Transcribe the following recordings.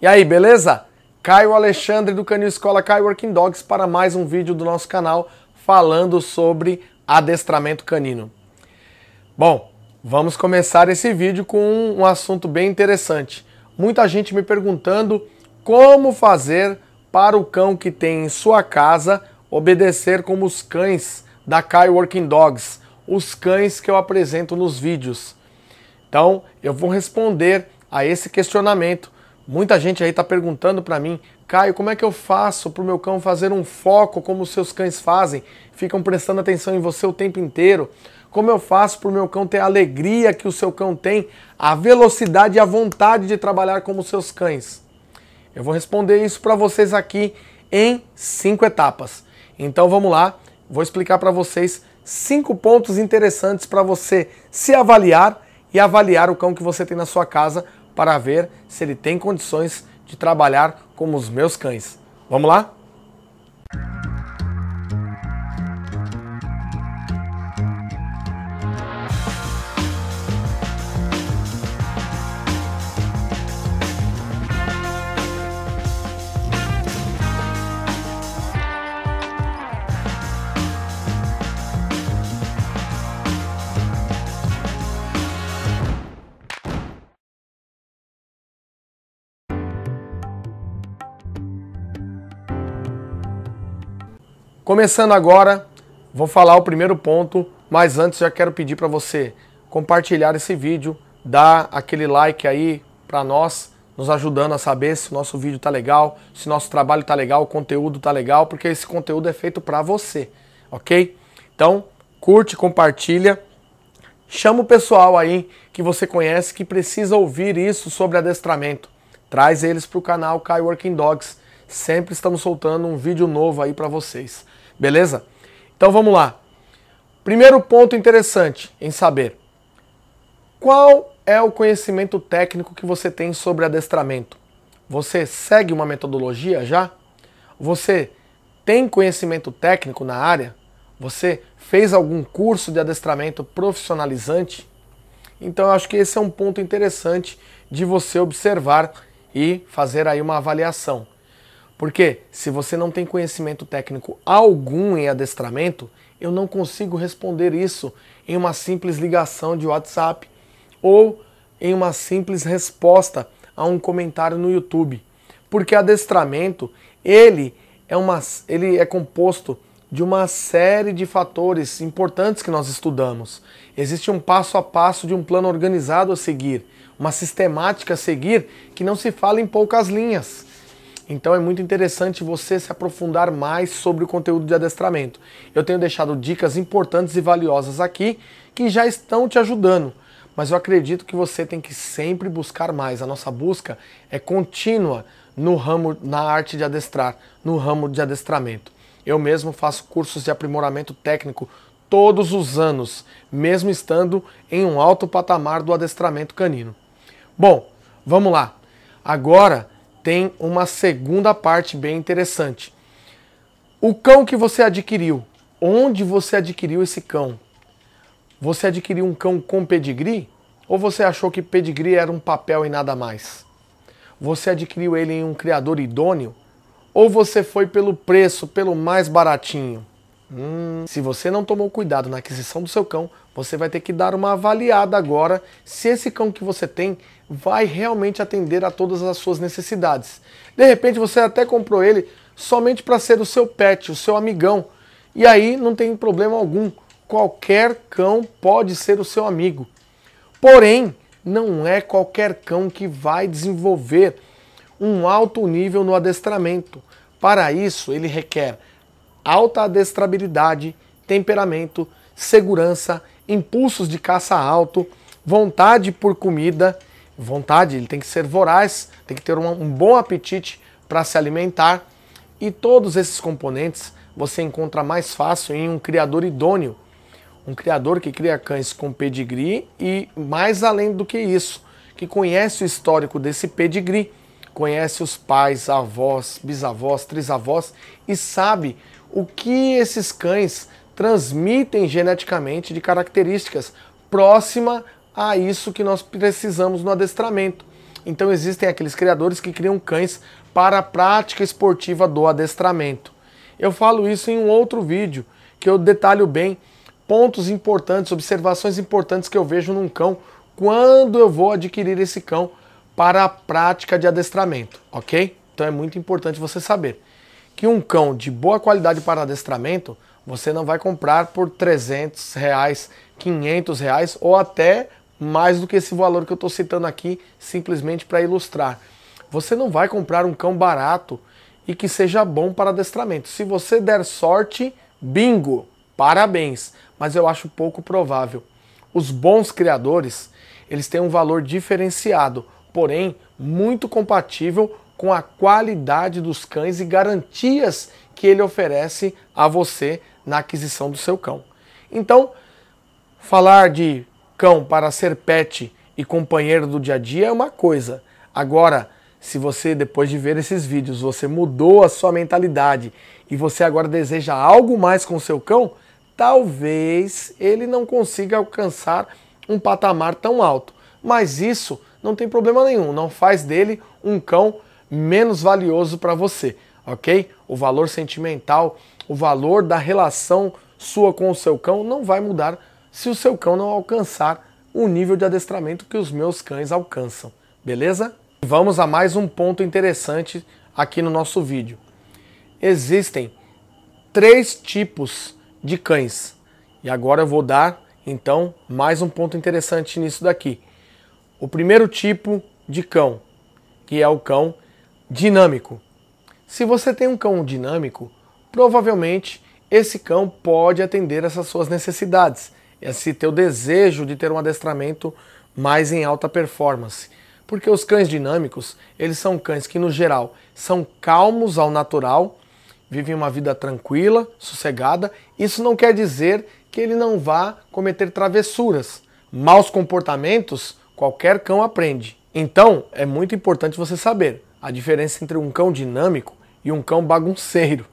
E aí, beleza? Caio Alexandre do Canil Escola Caio Working Dogs para mais um vídeo do nosso canal falando sobre adestramento canino. Bom, vamos começar esse vídeo com um assunto bem interessante. Muita gente me perguntando como fazer para o cão que tem em sua casa obedecer como os cães da Caio Working Dogs, os cães que eu apresento nos vídeos. Então, eu vou responder a esse questionamento Muita gente aí está perguntando para mim, Caio, como é que eu faço para o meu cão fazer um foco como os seus cães fazem? Ficam prestando atenção em você o tempo inteiro. Como eu faço para o meu cão ter a alegria que o seu cão tem, a velocidade e a vontade de trabalhar como os seus cães? Eu vou responder isso para vocês aqui em cinco etapas. Então vamos lá, vou explicar para vocês cinco pontos interessantes para você se avaliar e avaliar o cão que você tem na sua casa para ver se ele tem condições de trabalhar como os meus cães. Vamos lá? Começando agora, vou falar o primeiro ponto, mas antes já quero pedir para você compartilhar esse vídeo, dar aquele like aí para nós, nos ajudando a saber se o nosso vídeo tá legal, se nosso trabalho tá legal, o conteúdo tá legal, porque esse conteúdo é feito para você, ok? Então, curte, compartilha, chama o pessoal aí que você conhece que precisa ouvir isso sobre adestramento. Traz eles para o canal Kai Working Dogs. Sempre estamos soltando um vídeo novo aí para vocês. Beleza? Então vamos lá. Primeiro ponto interessante em saber: qual é o conhecimento técnico que você tem sobre adestramento? Você segue uma metodologia já? Você tem conhecimento técnico na área? Você fez algum curso de adestramento profissionalizante? Então eu acho que esse é um ponto interessante de você observar e fazer aí uma avaliação. Porque se você não tem conhecimento técnico algum em adestramento, eu não consigo responder isso em uma simples ligação de WhatsApp ou em uma simples resposta a um comentário no YouTube. Porque adestramento, ele é, uma, ele é composto de uma série de fatores importantes que nós estudamos. Existe um passo a passo de um plano organizado a seguir, uma sistemática a seguir que não se fala em poucas linhas. Então é muito interessante você se aprofundar mais sobre o conteúdo de adestramento. Eu tenho deixado dicas importantes e valiosas aqui que já estão te ajudando, mas eu acredito que você tem que sempre buscar mais. A nossa busca é contínua no ramo na arte de adestrar, no ramo de adestramento. Eu mesmo faço cursos de aprimoramento técnico todos os anos, mesmo estando em um alto patamar do adestramento canino. Bom, vamos lá. Agora tem uma segunda parte bem interessante. O cão que você adquiriu, onde você adquiriu esse cão? Você adquiriu um cão com pedigree? Ou você achou que pedigree era um papel e nada mais? Você adquiriu ele em um criador idôneo? Ou você foi pelo preço, pelo mais baratinho? Hum, se você não tomou cuidado na aquisição do seu cão, você vai ter que dar uma avaliada agora se esse cão que você tem vai realmente atender a todas as suas necessidades. De repente você até comprou ele somente para ser o seu pet, o seu amigão. E aí não tem problema algum. Qualquer cão pode ser o seu amigo. Porém, não é qualquer cão que vai desenvolver um alto nível no adestramento. Para isso, ele requer alta adestrabilidade, temperamento, segurança impulsos de caça alto, vontade por comida, vontade, ele tem que ser voraz, tem que ter um, bom apetite para se alimentar. E todos esses componentes você encontra mais fácil em um criador idôneo. Um criador que cria cães com pedigree e mais além do que isso, que conhece o histórico desse pedigree, conhece os pais, avós, bisavós, trisavós e sabe o que esses cães transmitem geneticamente de características próxima a isso que nós precisamos no adestramento. Então existem aqueles criadores que criam cães para a prática esportiva do adestramento. Eu falo isso em um outro vídeo que eu detalho bem pontos importantes, observações importantes que eu vejo num cão quando eu vou adquirir esse cão para a prática de adestramento, ok? Então é muito importante você saber que um cão de boa qualidade para adestramento você não vai comprar por 300 reais, 500 reais ou até mais do que esse valor que eu estou citando aqui, simplesmente para ilustrar. Você não vai comprar um cão barato e que seja bom para adestramento. Se você der sorte, bingo, parabéns, mas eu acho pouco provável. Os bons criadores, eles têm um valor diferenciado, porém muito compatível com a qualidade dos cães e garantias que ele oferece a você na aquisição do seu cão. Então, falar de cão para ser pet e companheiro do dia a dia é uma coisa. Agora, se você depois de ver esses vídeos, você mudou a sua mentalidade e você agora deseja algo mais com seu cão, talvez ele não consiga alcançar um patamar tão alto. Mas isso não tem problema nenhum, não faz dele um cão menos valioso para você ok? O valor sentimental, o valor da relação sua com o seu cão não vai mudar se o seu cão não alcançar o nível de adestramento que os meus cães alcançam, beleza? Vamos a mais um ponto interessante aqui no nosso vídeo. Existem três tipos de cães. E agora eu vou dar, então, mais um ponto interessante nisso daqui. O primeiro tipo de cão, que é o cão dinâmico. Se você tem um cão dinâmico, provavelmente esse cão pode atender essas suas necessidades, esse teu desejo de ter um adestramento mais em alta performance. Porque os cães dinâmicos, eles são cães que no geral são calmos ao natural, vivem uma vida tranquila, sossegada. Isso não quer dizer que ele não vá cometer travessuras, maus comportamentos, qualquer cão aprende. Então, é muito importante você saber a diferença entre um cão dinâmico e um cão bagunceiro.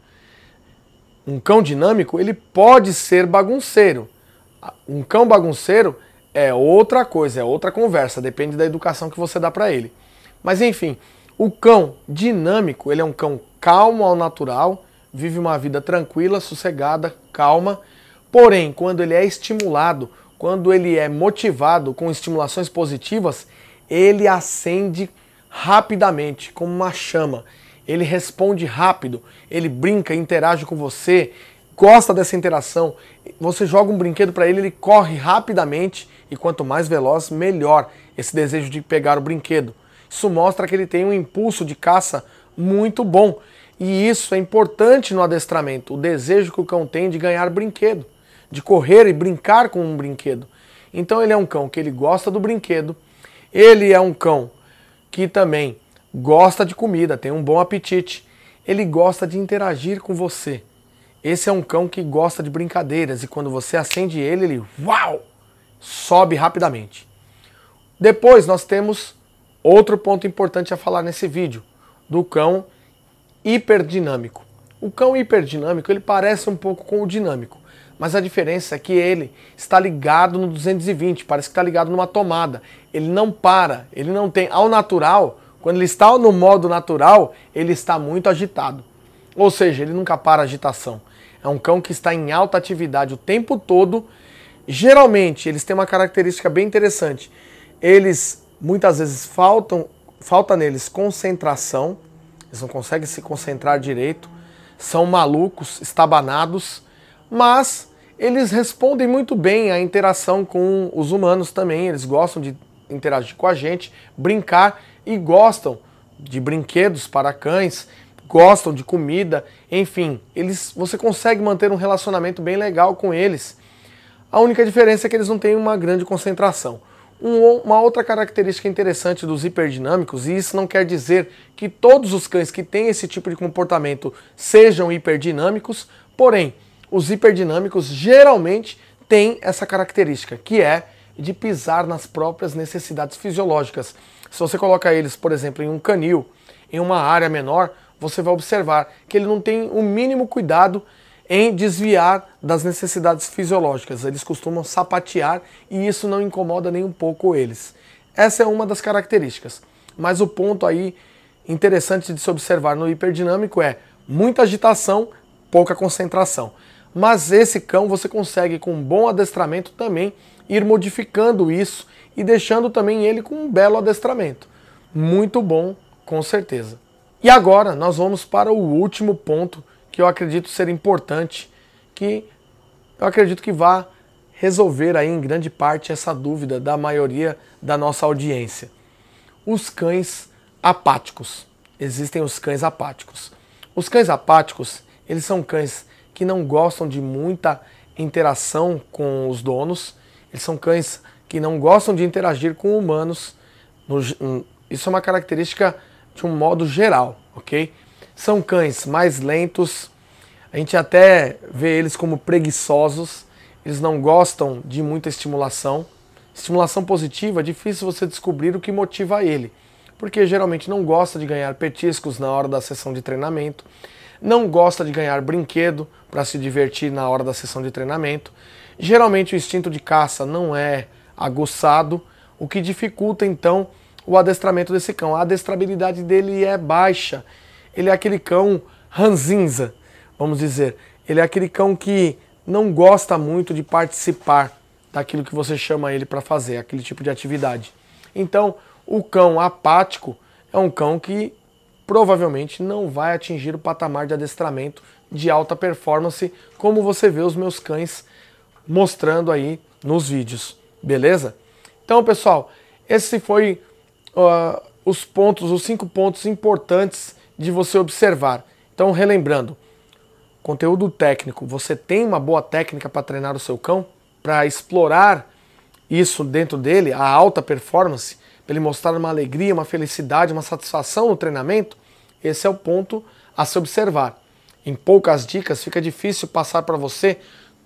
Um cão dinâmico, ele pode ser bagunceiro. Um cão bagunceiro é outra coisa, é outra conversa, depende da educação que você dá para ele. Mas enfim, o cão dinâmico, ele é um cão calmo ao natural, vive uma vida tranquila, sossegada, calma. Porém, quando ele é estimulado, quando ele é motivado com estimulações positivas, ele acende rapidamente, como uma chama ele responde rápido, ele brinca, interage com você, gosta dessa interação. Você joga um brinquedo para ele, ele corre rapidamente e quanto mais veloz, melhor esse desejo de pegar o brinquedo. Isso mostra que ele tem um impulso de caça muito bom. E isso é importante no adestramento, o desejo que o cão tem de ganhar brinquedo, de correr e brincar com um brinquedo. Então ele é um cão que ele gosta do brinquedo. Ele é um cão que também gosta de comida, tem um bom apetite. Ele gosta de interagir com você. Esse é um cão que gosta de brincadeiras e quando você acende ele, ele uau! sobe rapidamente. Depois nós temos outro ponto importante a falar nesse vídeo, do cão hiperdinâmico. O cão hiperdinâmico, ele parece um pouco com o dinâmico, mas a diferença é que ele está ligado no 220, parece que está ligado numa tomada. Ele não para, ele não tem ao natural quando ele está no modo natural, ele está muito agitado. Ou seja, ele nunca para a agitação. É um cão que está em alta atividade o tempo todo. Geralmente, eles têm uma característica bem interessante. Eles muitas vezes faltam, falta neles concentração. Eles não conseguem se concentrar direito. São malucos, estabanados, mas eles respondem muito bem à interação com os humanos também. Eles gostam de interagir com a gente, brincar e gostam de brinquedos para cães, gostam de comida, enfim, eles você consegue manter um relacionamento bem legal com eles. A única diferença é que eles não têm uma grande concentração. Um, uma outra característica interessante dos hiperdinâmicos, e isso não quer dizer que todos os cães que têm esse tipo de comportamento sejam hiperdinâmicos, porém, os hiperdinâmicos geralmente têm essa característica, que é de pisar nas próprias necessidades fisiológicas. Se você coloca eles, por exemplo, em um canil, em uma área menor, você vai observar que ele não tem o mínimo cuidado em desviar das necessidades fisiológicas. Eles costumam sapatear e isso não incomoda nem um pouco eles. Essa é uma das características. Mas o ponto aí interessante de se observar no hiperdinâmico é muita agitação, pouca concentração. Mas esse cão você consegue com um bom adestramento também ir modificando isso e deixando também ele com um belo adestramento. Muito bom, com certeza. E agora nós vamos para o último ponto que eu acredito ser importante, que eu acredito que vá resolver aí em grande parte essa dúvida da maioria da nossa audiência. Os cães apáticos. Existem os cães apáticos. Os cães apáticos, eles são cães que não gostam de muita interação com os donos eles são cães que não gostam de interagir com humanos. Hum, isso é uma característica de um modo geral, ok? São cães mais lentos. A gente até vê eles como preguiçosos. Eles não gostam de muita estimulação. Estimulação positiva, é difícil você descobrir o que motiva ele, porque geralmente não gosta de ganhar petiscos na hora da sessão de treinamento não gosta de ganhar brinquedo para se divertir na hora da sessão de treinamento. Geralmente o instinto de caça não é aguçado, o que dificulta então o adestramento desse cão. A adestrabilidade dele é baixa. Ele é aquele cão ranzinza, vamos dizer. Ele é aquele cão que não gosta muito de participar daquilo que você chama ele para fazer, aquele tipo de atividade. Então, o cão apático é um cão que provavelmente não vai atingir o patamar de adestramento de alta performance, como você vê os meus cães mostrando aí nos vídeos, beleza? Então, pessoal, esse foi uh, os pontos, os cinco pontos importantes de você observar. Então, relembrando, conteúdo técnico, você tem uma boa técnica para treinar o seu cão, para explorar isso dentro dele, a alta performance, para ele mostrar uma alegria, uma felicidade, uma satisfação no treinamento, esse é o ponto a se observar. Em poucas dicas fica difícil passar para você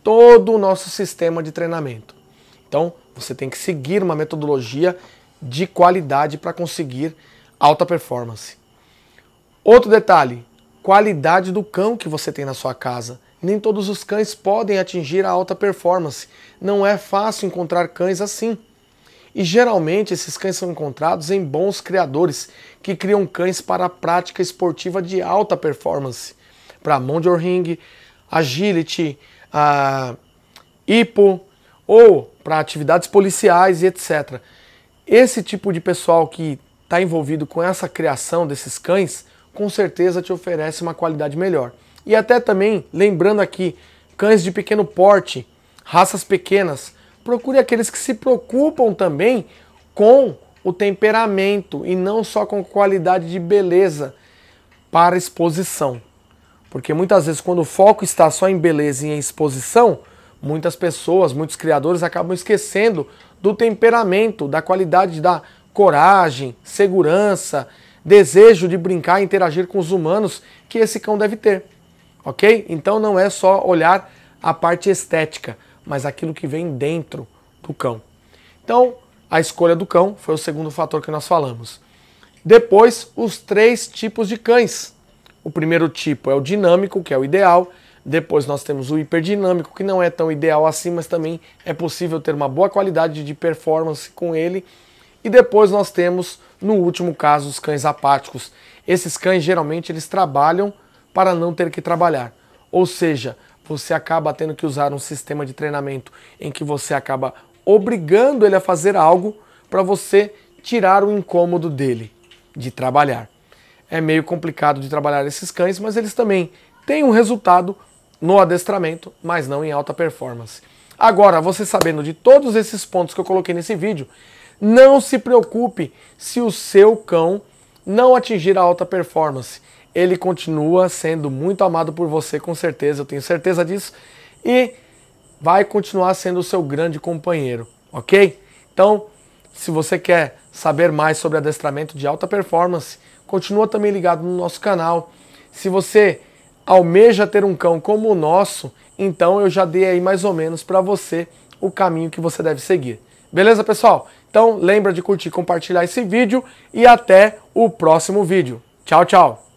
todo o nosso sistema de treinamento. Então, você tem que seguir uma metodologia de qualidade para conseguir alta performance. Outro detalhe, qualidade do cão que você tem na sua casa. Nem todos os cães podem atingir a alta performance. Não é fácil encontrar cães assim. E geralmente esses cães são encontrados em bons criadores que criam cães para a prática esportiva de alta performance, para Mondial Ring, Agility, a Hipo ou para atividades policiais e etc. Esse tipo de pessoal que está envolvido com essa criação desses cães, com certeza te oferece uma qualidade melhor. E até também, lembrando aqui, cães de pequeno porte, raças pequenas, procure aqueles que se preocupam também com o temperamento e não só com qualidade de beleza para exposição. Porque muitas vezes, quando o foco está só em beleza e em exposição, muitas pessoas, muitos criadores acabam esquecendo do temperamento, da qualidade da coragem, segurança, desejo de brincar e interagir com os humanos que esse cão deve ter. Ok? Então não é só olhar a parte estética, mas aquilo que vem dentro do cão. Então, a escolha do cão foi o segundo fator que nós falamos. Depois, os três tipos de cães. O primeiro tipo é o dinâmico, que é o ideal. Depois nós temos o hiperdinâmico, que não é tão ideal assim, mas também é possível ter uma boa qualidade de performance com ele. E depois nós temos, no último caso, os cães apáticos. Esses cães geralmente eles trabalham para não ter que trabalhar. Ou seja, você acaba tendo que usar um sistema de treinamento em que você acaba obrigando ele a fazer algo para você tirar o incômodo dele de trabalhar. É meio complicado de trabalhar esses cães, mas eles também têm um resultado no adestramento, mas não em alta performance. Agora, você sabendo de todos esses pontos que eu coloquei nesse vídeo, não se preocupe se o seu cão não atingir a alta performance ele continua sendo muito amado por você, com certeza, eu tenho certeza disso, e vai continuar sendo o seu grande companheiro, ok? Então, se você quer saber mais sobre adestramento de alta performance, continua também ligado no nosso canal. Se você almeja ter um cão como o nosso, então eu já dei aí mais ou menos para você o caminho que você deve seguir. Beleza, pessoal? Então lembra de curtir, compartilhar esse vídeo e até o próximo vídeo. Tchau, tchau!